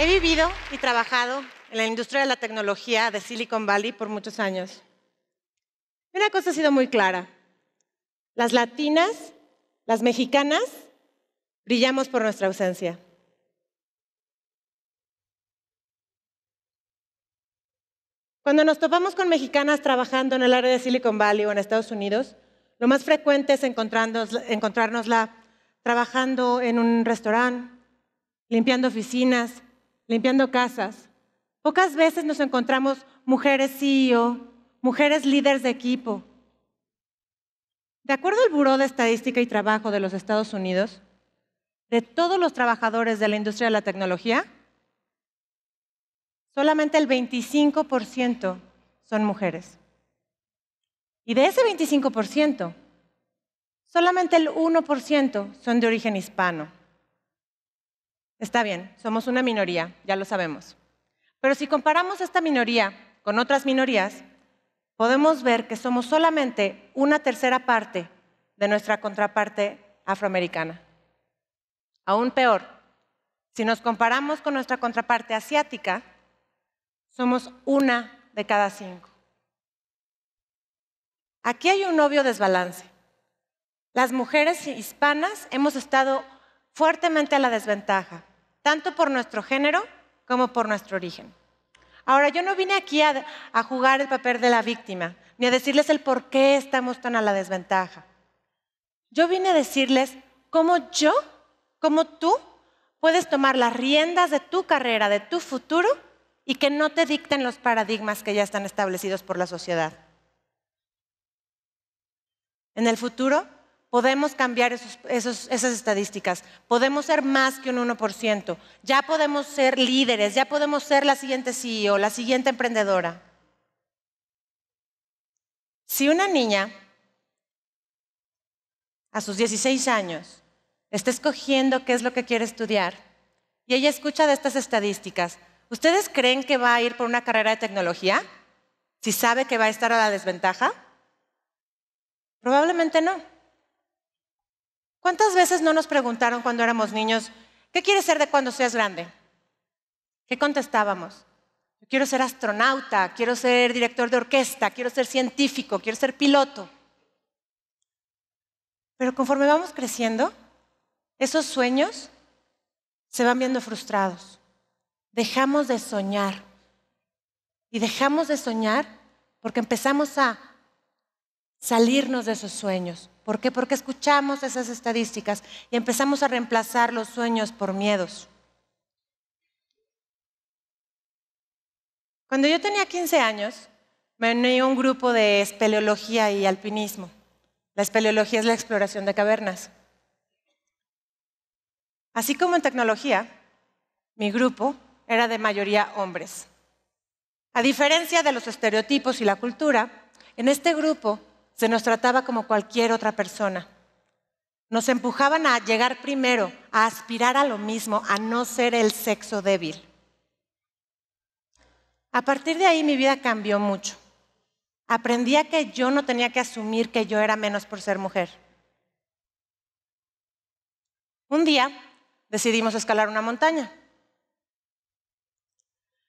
He vivido y trabajado en la industria de la tecnología de Silicon Valley por muchos años. Una cosa ha sido muy clara. Las latinas, las mexicanas, brillamos por nuestra ausencia. Cuando nos topamos con mexicanas trabajando en el área de Silicon Valley o en Estados Unidos, lo más frecuente es encontrarnosla trabajando en un restaurante, limpiando oficinas, limpiando casas. Pocas veces nos encontramos mujeres CEO, mujeres líderes de equipo. De acuerdo al Buró de Estadística y Trabajo de los Estados Unidos, de todos los trabajadores de la industria de la tecnología, solamente el 25% son mujeres. Y de ese 25%, solamente el 1% son de origen hispano. Está bien, somos una minoría, ya lo sabemos. Pero si comparamos esta minoría con otras minorías, podemos ver que somos solamente una tercera parte de nuestra contraparte afroamericana. Aún peor, si nos comparamos con nuestra contraparte asiática, somos una de cada cinco. Aquí hay un obvio desbalance. Las mujeres hispanas hemos estado fuertemente a la desventaja tanto por nuestro género como por nuestro origen. Ahora, yo no vine aquí a, jugar el papel de la víctima, ni a decirles el por qué estamos tan a la desventaja. Yo vine a decirles cómo yo, cómo tú puedes tomar las riendas de tu carrera, de tu futuro, y que no te dicten los paradigmas que ya están establecidos por la sociedad. En el futuro podemos cambiar esas estadísticas, podemos ser más que un 1%, ya podemos ser líderes, ya podemos ser la siguiente CEO, la siguiente emprendedora. Si una niña a sus 16 años está escogiendo qué es lo que quiere estudiar y ella escucha de estas estadísticas, ¿ustedes creen que va a ir por una carrera de tecnología si sabe que va a estar a la desventaja? Probablemente no. ¿Cuántas veces no nos preguntaron cuando éramos niños, ¿qué quieres ser de cuando seas grande? ¿Qué contestábamos? Quiero ser astronauta, quiero ser director de orquesta, quiero ser científico, quiero ser piloto. Pero conforme vamos creciendo, esos sueños se van viendo frustrados. Dejamos de soñar. Y dejamos de soñar porque empezamos a salirnos de esos sueños, ¿Por qué? Porque escuchamos esas estadísticas y empezamos a reemplazar los sueños por miedos. Cuando yo tenía 15 años, me uní a un grupo de espeleología y alpinismo. La espeleología es la exploración de cavernas. Así como en tecnología, mi grupo era de mayoría hombres. A diferencia de los estereotipos y la cultura, en este grupo se nos trataba como cualquier otra persona. Nos empujaban a llegar primero, a aspirar a lo mismo, a no ser el sexo débil. A partir de ahí mi vida cambió mucho. Aprendí que yo no tenía que asumir que yo era menos por ser mujer. Un día decidimos escalar una montaña.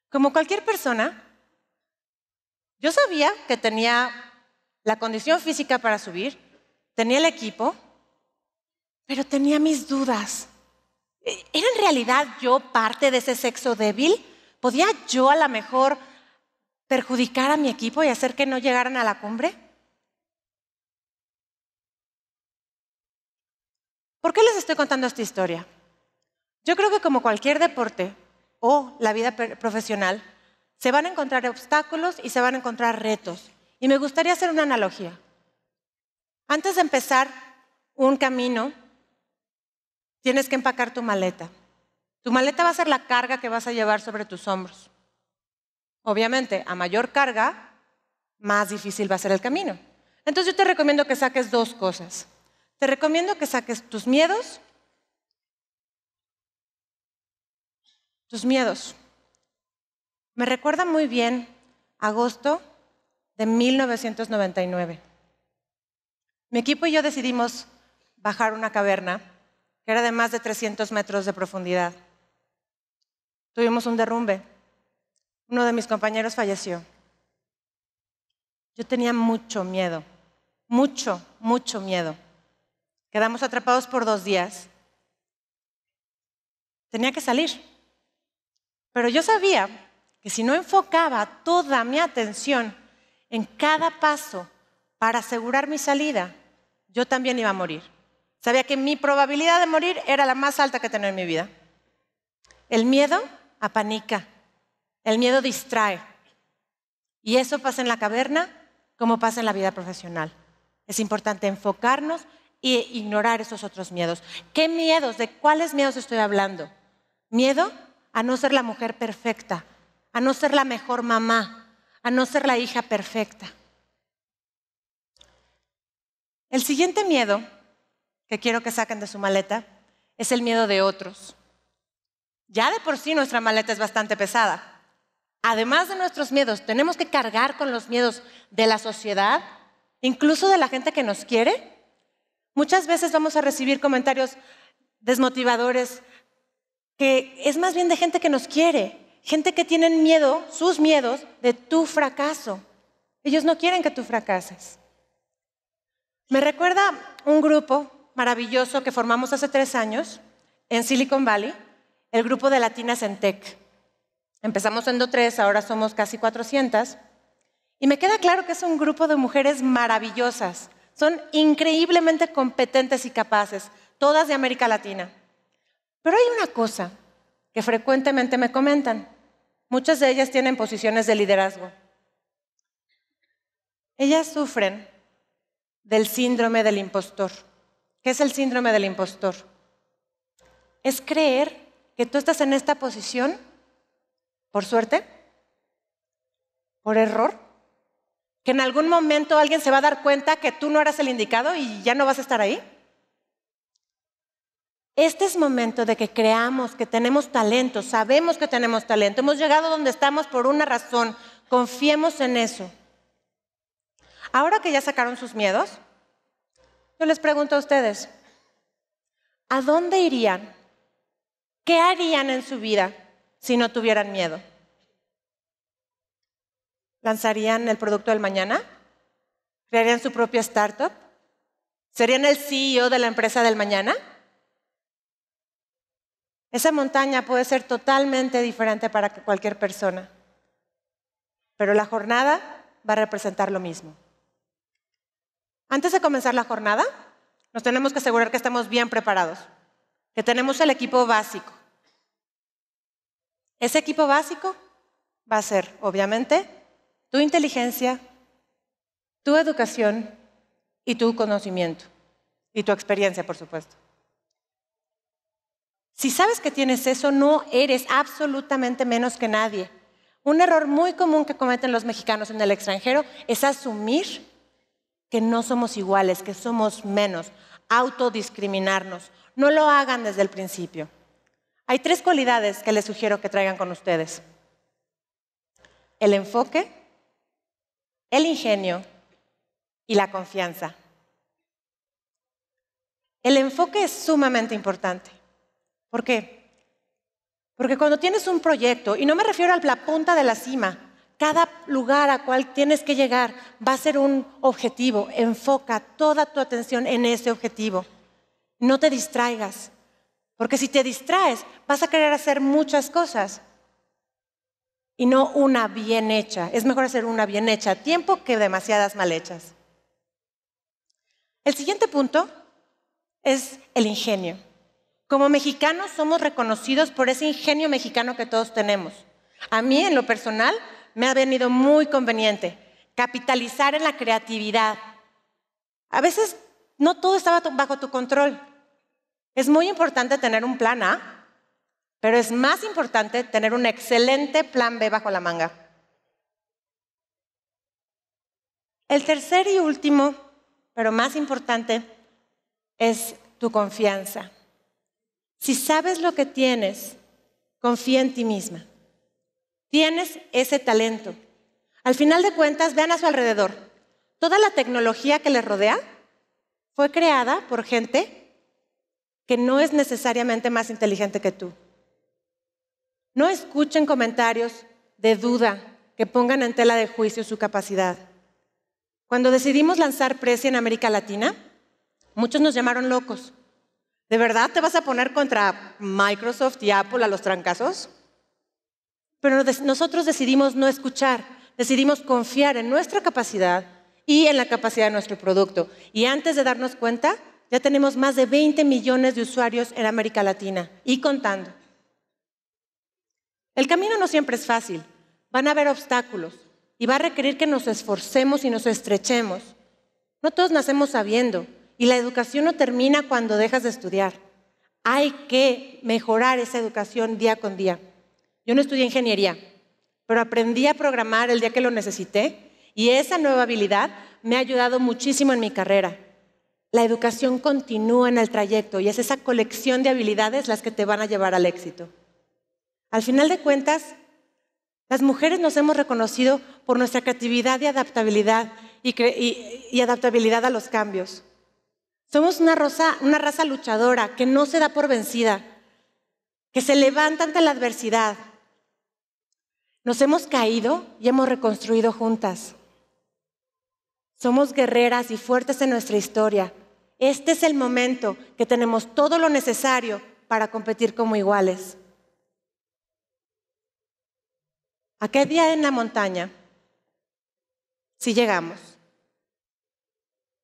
Como cualquier persona, yo sabía que tenía la condición física para subir, tenía el equipo, pero tenía mis dudas. Eh, ¿Era en realidad yo parte de ese sexo débil? ¿Podía yo a lo mejor perjudicar a mi equipo y hacer que no llegaran a la cumbre? ¿Por qué les estoy contando esta historia? Yo creo que como cualquier deporte o la vida profesional, se van a encontrar obstáculos y se van a encontrar retos. Y me gustaría hacer una analogía. Antes de empezar un camino, tienes que empacar tu maleta. Tu maleta va a ser la carga que vas a llevar sobre tus hombros. Obviamente, a mayor carga, más difícil va a ser el camino. Entonces yo te recomiendo que saques dos cosas. Te recomiendo que saques tus miedos, tus miedos. Me recuerda muy bien agosto de 1999. Mi equipo y yo decidimos bajar una caverna que era de más de 300 metros de profundidad. Tuvimos un derrumbe. Uno de mis compañeros falleció. Yo tenía mucho miedo, mucho, mucho miedo. Quedamos atrapados por dos días. Tenía que salir. Pero yo sabía que si no enfocaba toda mi atención en cada paso para asegurar mi salida, yo también iba a morir. Sabía que mi probabilidad de morir era la más alta que tenía en mi vida. El miedo apanica, el miedo distrae. Y eso pasa en la caverna como pasa en la vida profesional. Es importante enfocarnos e ignorar esos otros miedos. ¿Qué miedos? ¿De cuáles miedos estoy hablando? Miedo a no ser la mujer perfecta, a no ser la mejor mamá, a no ser la hija perfecta. El siguiente miedo que quiero que saquen de su maleta es el miedo de otros. Ya de por sí nuestra maleta es bastante pesada. Además de nuestros miedos, tenemos que cargar con los miedos de la sociedad, incluso de la gente que nos quiere. Muchas veces vamos a recibir comentarios desmotivadores que es más bien de gente que nos quiere, Gente que tienen miedo, sus miedos, de tu fracaso. Ellos no quieren que tú fracases. Me recuerda un grupo maravilloso que formamos hace tres años en Silicon Valley, el grupo de Latinas en Tech. Empezamos siendo tres, ahora somos casi 400. Y me queda claro que es un grupo de mujeres maravillosas. Son increíblemente competentes y capaces, todas de América Latina. Pero hay una cosa que frecuentemente me comentan. Muchas de ellas tienen posiciones de liderazgo. Ellas sufren del síndrome del impostor. ¿Qué es el síndrome del impostor? Es creer que tú estás en esta posición por suerte, por error, que en algún momento alguien se va a dar cuenta que tú no eras el indicado y ya no vas a estar ahí. Este es momento de que creamos que tenemos talento, sabemos que tenemos talento, hemos llegado donde estamos por una razón, confiemos en eso. Ahora que ya sacaron sus miedos, yo les pregunto a ustedes, ¿a dónde irían? ¿Qué harían en su vida si no tuvieran miedo? ¿Lanzarían el producto del mañana? ¿Crearían su propia startup? ¿Serían el CEO de la empresa del mañana? Esa montaña puede ser totalmente diferente para cualquier persona, pero la jornada va a representar lo mismo. Antes de comenzar la jornada, nos tenemos que asegurar que estamos bien preparados, que tenemos el equipo básico. Ese equipo básico va a ser, obviamente, tu inteligencia, tu educación y tu conocimiento, y tu experiencia, por supuesto. Si sabes que tienes eso, no eres absolutamente menos que nadie. Un error muy común que cometen los mexicanos en el extranjero es asumir que no somos iguales, que somos menos, autodiscriminarnos. No lo hagan desde el principio. Hay tres cualidades que les sugiero que traigan con ustedes. El enfoque, el ingenio y la confianza. El enfoque es sumamente importante. ¿Por qué? Porque cuando tienes un proyecto, y no me refiero a la punta de la cima, cada lugar a cual tienes que llegar va a ser un objetivo. Enfoca toda tu atención en ese objetivo. No te distraigas. Porque si te distraes, vas a querer hacer muchas cosas y no una bien hecha. Es mejor hacer una bien hecha a tiempo que demasiadas mal hechas. El siguiente punto es el ingenio. Como mexicanos somos reconocidos por ese ingenio mexicano que todos tenemos. A mí, en lo personal, me ha venido muy conveniente capitalizar en la creatividad. A veces no todo estaba bajo tu control. Es muy importante tener un plan A, pero es más importante tener un excelente plan B bajo la manga. El tercer y último, pero más importante, es tu confianza. Si sabes lo que tienes, confía en ti misma. Tienes ese talento. Al final de cuentas, vean a su alrededor. Toda la tecnología que le rodea fue creada por gente que no es necesariamente más inteligente que tú. No escuchen comentarios de duda que pongan en tela de juicio su capacidad. Cuando decidimos lanzar Precia en América Latina, muchos nos llamaron locos ¿De verdad te vas a poner contra Microsoft y Apple a los trancazos? Pero nosotros decidimos no escuchar, decidimos confiar en nuestra capacidad y en la capacidad de nuestro producto. Y antes de darnos cuenta, ya tenemos más de 20 millones de usuarios en América Latina y contando. El camino no siempre es fácil, van a haber obstáculos y va a requerir que nos esforcemos y nos estrechemos. No todos nacemos sabiendo, y la educación no termina cuando dejas de estudiar. Hay que mejorar esa educación día con día. Yo no estudié ingeniería, pero aprendí a programar el día que lo necesité y esa nueva habilidad me ha ayudado muchísimo en mi carrera. La educación continúa en el trayecto y es esa colección de habilidades las que te van a llevar al éxito. Al final de cuentas, las mujeres nos hemos reconocido por nuestra creatividad y adaptabilidad y, adaptabilidad a los cambios. Somos una, raza luchadora que no se da por vencida, que se levanta ante la adversidad. Nos hemos caído y hemos reconstruido juntas. Somos guerreras y fuertes en nuestra historia. Este es el momento que tenemos todo lo necesario para competir como iguales. ¿A qué día en la montaña? Si llegamos.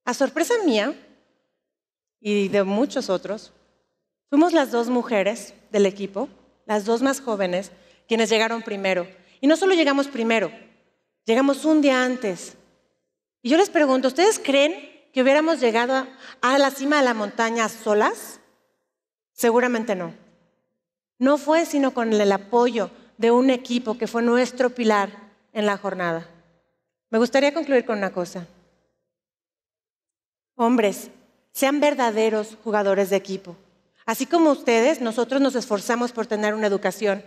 A sorpresa mía, y de muchos otros, fuimos las dos mujeres del equipo, las dos más jóvenes, quienes llegaron primero. Y no solo llegamos primero, llegamos un día antes. Y yo les pregunto, ¿ustedes creen que hubiéramos llegado a, la cima de la montaña solas? Seguramente no. No fue sino con el apoyo de un equipo que fue nuestro pilar en la jornada. Me gustaría concluir con una cosa. Hombres, sean verdaderos jugadores de equipo. Así como ustedes, nosotros nos esforzamos por tener una educación.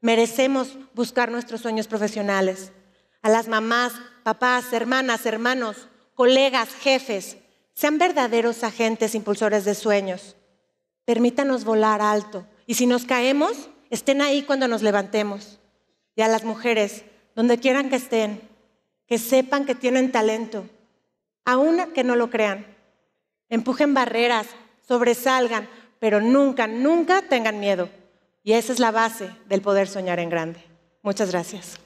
Merecemos buscar nuestros sueños profesionales. A las mamás, papás, hermanas, hermanos, colegas, jefes, sean verdaderos agentes impulsores de sueños. Permítanos volar alto. Y si nos caemos, estén ahí cuando nos levantemos. Y a las mujeres, donde quieran que estén, que sepan que tienen talento, Aún que no lo crean. Empujen barreras, sobresalgan, pero nunca, nunca tengan miedo. Y esa es la base del poder soñar en grande. Muchas gracias.